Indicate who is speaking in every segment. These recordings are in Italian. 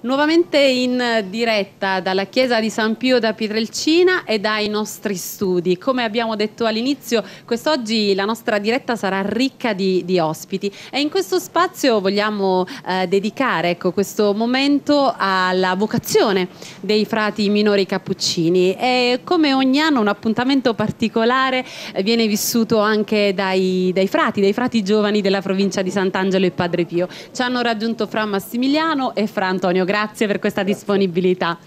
Speaker 1: Nuovamente in diretta dalla chiesa di San Pio da Pietrelcina e dai nostri studi. Come abbiamo detto all'inizio, quest'oggi la nostra diretta sarà ricca di, di ospiti e in questo spazio vogliamo eh, dedicare ecco, questo momento alla vocazione dei frati minori cappuccini e come ogni anno un appuntamento particolare eh, viene vissuto anche dai, dai frati, dai frati giovani della provincia di Sant'Angelo e Padre Pio. Ci hanno raggiunto Fra Massimiliano e Fra Antonio grazie per questa grazie. disponibilità.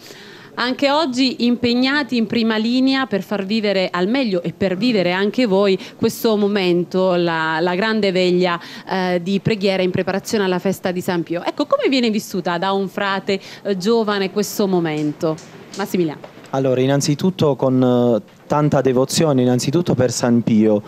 Speaker 1: Anche oggi impegnati in prima linea per far vivere al meglio e per vivere anche voi questo momento, la, la grande veglia eh, di preghiera in preparazione alla festa di San Pio. Ecco, come viene vissuta da un frate eh, giovane questo momento? Massimiliano.
Speaker 2: Allora, innanzitutto con eh, tanta devozione, innanzitutto per San Pio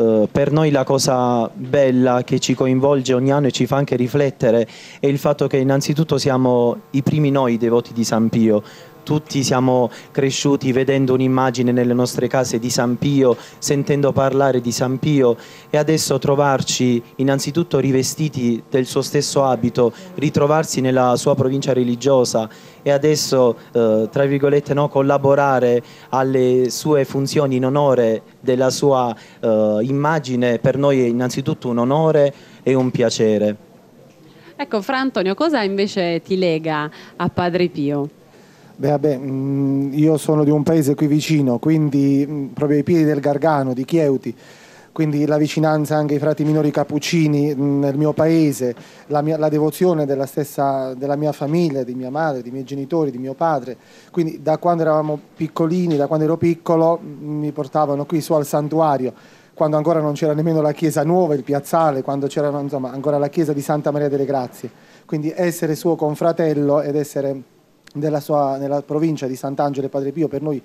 Speaker 2: eh, per noi la cosa bella che ci coinvolge ogni anno e ci fa anche riflettere è il fatto che innanzitutto siamo i primi noi devoti di San Pio, tutti siamo cresciuti vedendo un'immagine nelle nostre case di San Pio, sentendo parlare di San Pio e adesso trovarci innanzitutto rivestiti del suo stesso abito, ritrovarsi nella sua provincia religiosa e adesso eh, tra virgolette no, collaborare alle sue funzioni in onore della sua eh, immagine per noi è innanzitutto un onore e un piacere.
Speaker 1: Ecco, Fra Antonio, cosa invece ti lega a Padre Pio? Beh, vabbè, mm, io
Speaker 3: sono di un paese qui vicino, quindi mm, proprio ai piedi del Gargano, di Chieuti, quindi la vicinanza anche ai frati minori cappuccini mm, nel mio paese, la, mia, la devozione della, stessa, della mia famiglia, di mia madre, di miei genitori, di mio padre. Quindi da quando eravamo piccolini, da quando ero piccolo, mi portavano qui su al santuario quando ancora non c'era nemmeno la chiesa nuova, il piazzale, quando c'era insomma, ancora la chiesa di Santa Maria delle Grazie. Quindi essere suo confratello ed essere nella, sua, nella provincia di Sant'Angelo e Padre Pio per noi,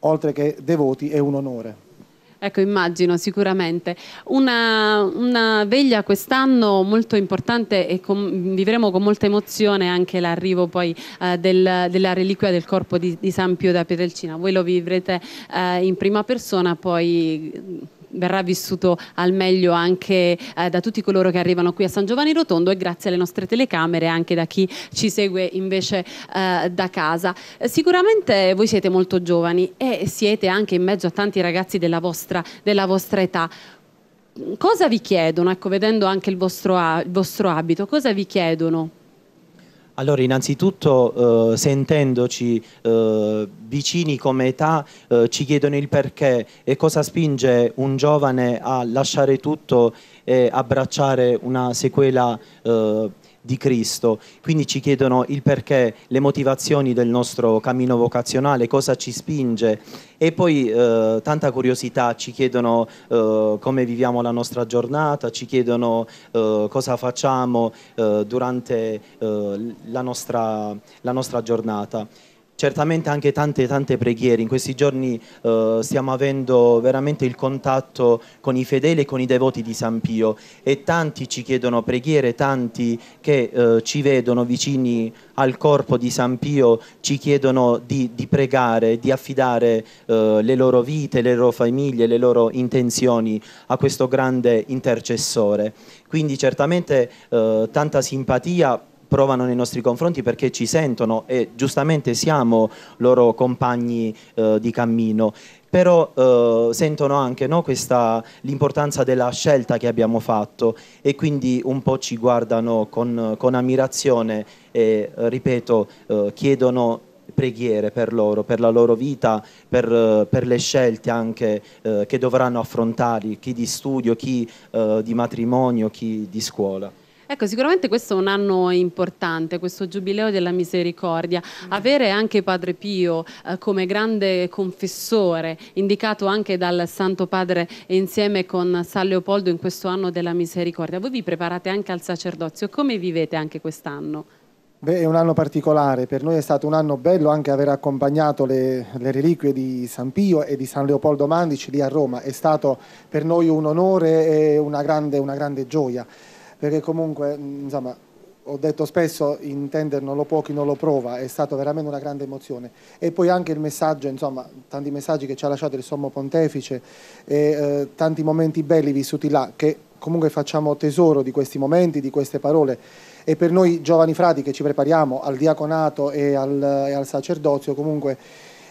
Speaker 3: oltre che devoti, è un onore.
Speaker 1: Ecco, immagino sicuramente. Una, una veglia quest'anno molto importante e con, vivremo con molta emozione anche l'arrivo poi eh, del, della reliquia del corpo di, di San Pio da Pietrelcina. Voi lo vivrete eh, in prima persona, poi verrà vissuto al meglio anche eh, da tutti coloro che arrivano qui a San Giovanni Rotondo e grazie alle nostre telecamere anche da chi ci segue invece eh, da casa. Sicuramente voi siete molto giovani e siete anche in mezzo a tanti ragazzi della vostra, della vostra età cosa vi chiedono, ecco, vedendo anche il vostro, il vostro abito, cosa vi chiedono
Speaker 2: allora, innanzitutto eh, sentendoci eh, vicini come età eh, ci chiedono il perché e cosa spinge un giovane a lasciare tutto e abbracciare una sequela eh, di Cristo. Quindi ci chiedono il perché, le motivazioni del nostro cammino vocazionale, cosa ci spinge e poi eh, tanta curiosità, ci chiedono eh, come viviamo la nostra giornata, ci chiedono eh, cosa facciamo eh, durante eh, la nostra, la nostra giornata certamente anche tante tante preghiere. In questi giorni eh, stiamo avendo veramente il contatto con i fedeli e con i devoti di San Pio e tanti ci chiedono preghiere, tanti che eh, ci vedono vicini al corpo di San Pio ci chiedono di, di pregare, di affidare eh, le loro vite, le loro famiglie, le loro intenzioni a questo grande intercessore. Quindi certamente eh, tanta simpatia provano nei nostri confronti perché ci sentono e giustamente siamo loro compagni eh, di cammino però eh, sentono anche no, questa, l'importanza della scelta che abbiamo fatto e quindi un po' ci guardano con, con ammirazione e, eh, ripeto, eh, chiedono preghiere per loro, per la loro vita, per, eh, per le scelte anche eh, che dovranno affrontare chi di studio, chi eh, di matrimonio, chi di scuola.
Speaker 1: Ecco, sicuramente questo è un anno importante, questo giubileo della misericordia. Avere anche Padre Pio eh, come grande confessore, indicato anche dal Santo Padre insieme con San Leopoldo in questo anno della misericordia, voi vi preparate anche al sacerdozio, come vivete anche quest'anno?
Speaker 3: Beh, è un anno particolare, per noi è stato un anno bello anche aver accompagnato le, le, reliquie di San Pio e di San Leopoldo Mandici lì a Roma, è stato per noi un onore e una grande, una grande gioia perché comunque mm, insomma, ho detto spesso intenderlo pochi non lo prova, è stata veramente una grande emozione. E poi anche il messaggio, insomma, tanti messaggi che ci ha lasciato il Sommo Pontefice, e, eh, tanti momenti belli vissuti là, che comunque facciamo tesoro di questi momenti, di queste parole. E per noi giovani frati che ci prepariamo al diaconato e al, e al sacerdozio, comunque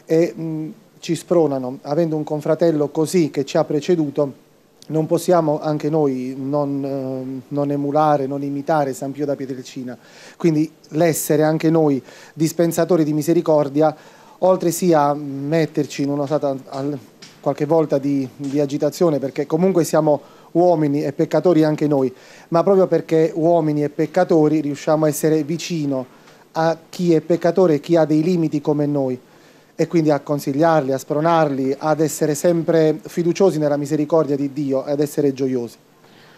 Speaker 3: è, mh, mm, ci spronano, avendo un confratello così che ci ha preceduto non possiamo anche noi non, eh, non, emulare, non imitare San Pio da Pietrelcina. Quindi l'essere anche noi dispensatori di misericordia, oltre sia metterci in una stata qualche volta di, di agitazione, perché comunque siamo uomini e peccatori anche noi, ma proprio perché uomini e peccatori riusciamo a essere vicino a chi è peccatore e chi ha dei limiti come noi e quindi a consigliarli, a spronarli ad essere sempre fiduciosi nella misericordia di Dio e ad essere gioiosi.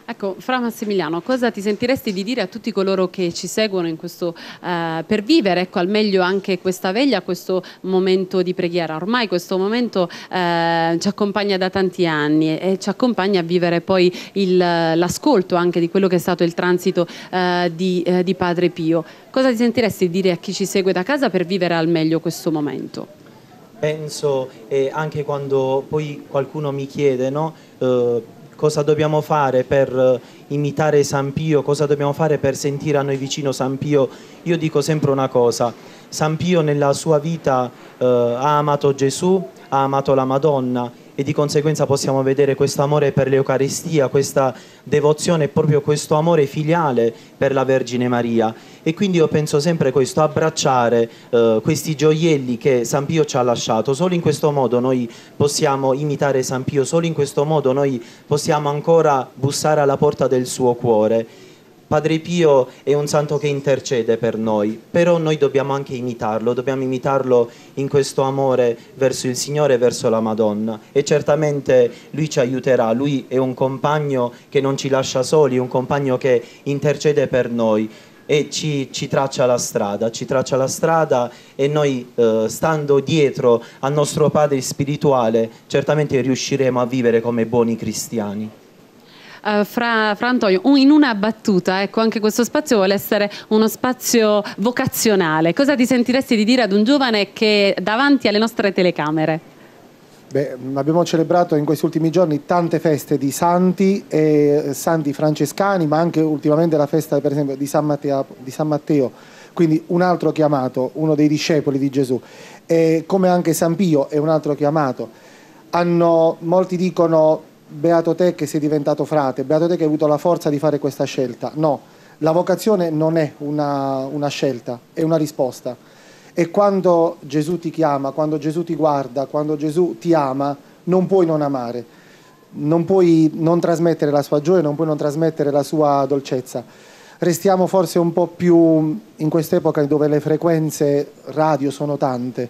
Speaker 1: Ecco, Fra Massimiliano, cosa ti sentiresti di dire a tutti coloro che ci seguono questo, eh, per vivere ecco, al meglio anche questa veglia, questo momento di preghiera? Ormai questo momento eh, ci accompagna da tanti anni e, ci accompagna a vivere poi l'ascolto anche di quello che è stato il transito eh, di, eh, di Padre Pio. Cosa ti sentiresti di dire a chi ci segue da casa per vivere al meglio questo momento?
Speaker 2: penso e anche quando poi qualcuno mi chiede no, eh, cosa dobbiamo fare per eh, imitare San Pio, cosa dobbiamo fare per sentire a noi vicino San Pio, io dico sempre una cosa, San Pio nella sua vita eh, ha amato Gesù, ha amato la Madonna e di conseguenza possiamo vedere questo amore per l'Eucaristia, questa devozione e proprio questo amore filiale per la Vergine Maria. E quindi io penso sempre questo, abbracciare eh, questi gioielli che San Pio ci ha lasciato, solo in questo modo noi possiamo imitare San Pio, solo in questo modo noi possiamo ancora bussare alla porta del suo cuore Padre Pio è un santo che intercede per noi, però noi dobbiamo anche imitarlo, dobbiamo imitarlo in questo amore verso il Signore e verso la Madonna e certamente lui ci aiuterà, lui è un compagno che non ci lascia soli, un compagno che intercede per noi e ci, ci, traccia la strada, ci traccia la strada e noi eh, stando dietro al nostro Padre spirituale certamente riusciremo a vivere come buoni cristiani.
Speaker 1: Eh, fra, fra, Antonio, in una battuta, ecco, anche questo spazio vuole essere uno spazio vocazionale. Cosa ti sentiresti di dire ad un giovane che davanti alle nostre telecamere?
Speaker 3: Beh, mm, abbiamo celebrato in questi ultimi giorni tante feste di santi, eh, santi francescani, ma anche ultimamente la festa per esempio di San, Matteo, di San Matteo quindi un altro chiamato, uno dei discepoli di Gesù, eh, come anche San Pio è un altro chiamato. Hanno, molti dicono beato te che sei diventato frate, beato te che hai avuto la forza di fare questa scelta. No, la vocazione non è una, una scelta, è una risposta. E quando Gesù ti chiama, quando Gesù ti guarda, quando Gesù ti ama, non puoi non amare, non puoi non trasmettere la sua gioia, non puoi non trasmettere la sua dolcezza restiamo forse un po' più in quest'epoca dove le frequenze radio sono tante.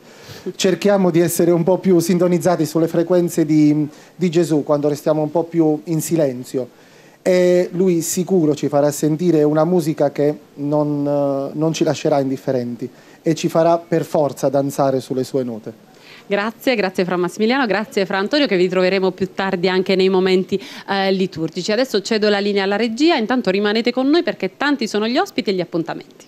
Speaker 3: Cerchiamo di essere un po' più sintonizzati sulle frequenze di, di Gesù quando restiamo un po' più in silenzio. E lui sicuro ci farà sentire una musica che non, eh, non ci lascerà indifferenti e ci farà per forza danzare sulle sue note.
Speaker 1: Grazie, grazie Fra Massimiliano, grazie Fra Antonio che vi troveremo più tardi anche nei momenti eh, liturgici. Adesso cedo la linea alla regia, intanto rimanete con noi perché tanti sono gli ospiti e gli appuntamenti.